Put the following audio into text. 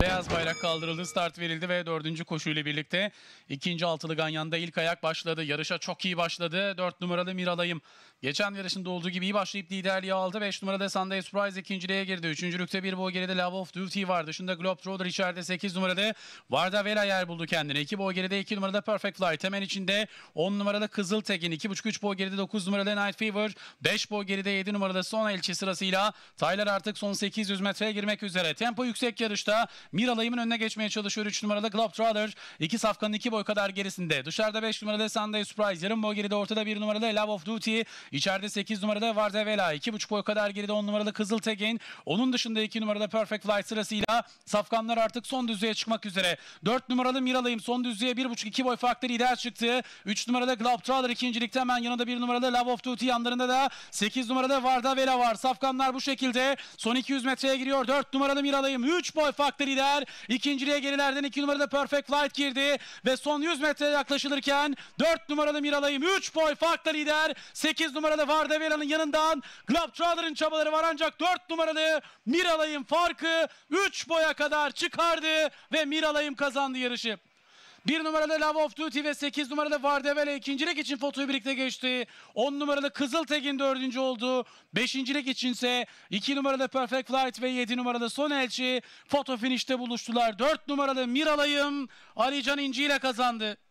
Beyaz bayrak kaldırıldı, start verildi ve dördüncü koşuyla birlikte ikinci altılı Ganyan'da ilk ayak başladı. Yarışa çok iyi başladı. Dört numaralı Miralay'ım. Geçen yarışında olduğu gibi iyi başlayıp liderliği aldı. Beş numarada Sunday Surprise ikinciliğe girdi. Üçüncülükte bir boy geride Love of Duty var. Dışında Globetrotter içeride sekiz numarada Varda Vela yer buldu kendine. İki boy geride iki numarada Perfect Flight. Hemen içinde on numarada Kızıltekin. İki buçuk üç boy geride dokuz numarada Night Fever. Beş boy geride yedi numarada Son Elçi sırasıyla Taylar artık son 800 metreye girmek üzere. Tempo yüksek yarışta Miralayım'ın önüne geçmeye çalışıyor 3 numarada Globetrotter. 2 safkanın 2 boy kadar gerisinde. Dışarıda 5 numarada Sunday Surprise. Yarım boy geride ortada 1 numarada Love of Duty. İçeride 8 numarada Varda Vardevela. 2,5 boy kadar geride 10 numaralı Kızıl tekin. Onun dışında 2 numarada Perfect Flight sırasıyla safkanlar artık son düzlüğe çıkmak üzere. 4 numaralı Miralayım son düzlüğe 1,5-2 boy farklı lider çıktı. 3 numarada Globetrotter ikincilikte hemen yanında 1 numaralı Love of Duty yanlarında da 8 numarada Varda Vela var. Safkanlar bu şekilde son 200 metreye giriyor. 4 numaralı Miralayım 3 boy farklı lider gider. İkinciliğe gerilerden iki numarada Perfect Flight girdi. Ve son 100 metreye yaklaşılırken 4 numaralı Miralay'ım 3 boy farkla lider. 8 numaralı Vardavela'nın yanından Globetrotter'ın çabaları var ancak 4 numaralı Miralayım farkı 3 boya kadar çıkardı ve Miralay'ım kazandı yarışı. 1 numarada Love of Duty ve 8 numarada Vardevele ikincilik için fotoyu birlikte geçti. 10 numarada Kızıltekin dördüncü oldu. Beşincilik içinse 2 numarada Perfect Flight ve 7 numarada Son Elçi foto finişte buluştular. 4 numarada Miralay'ım Ali Can İnci ile kazandı.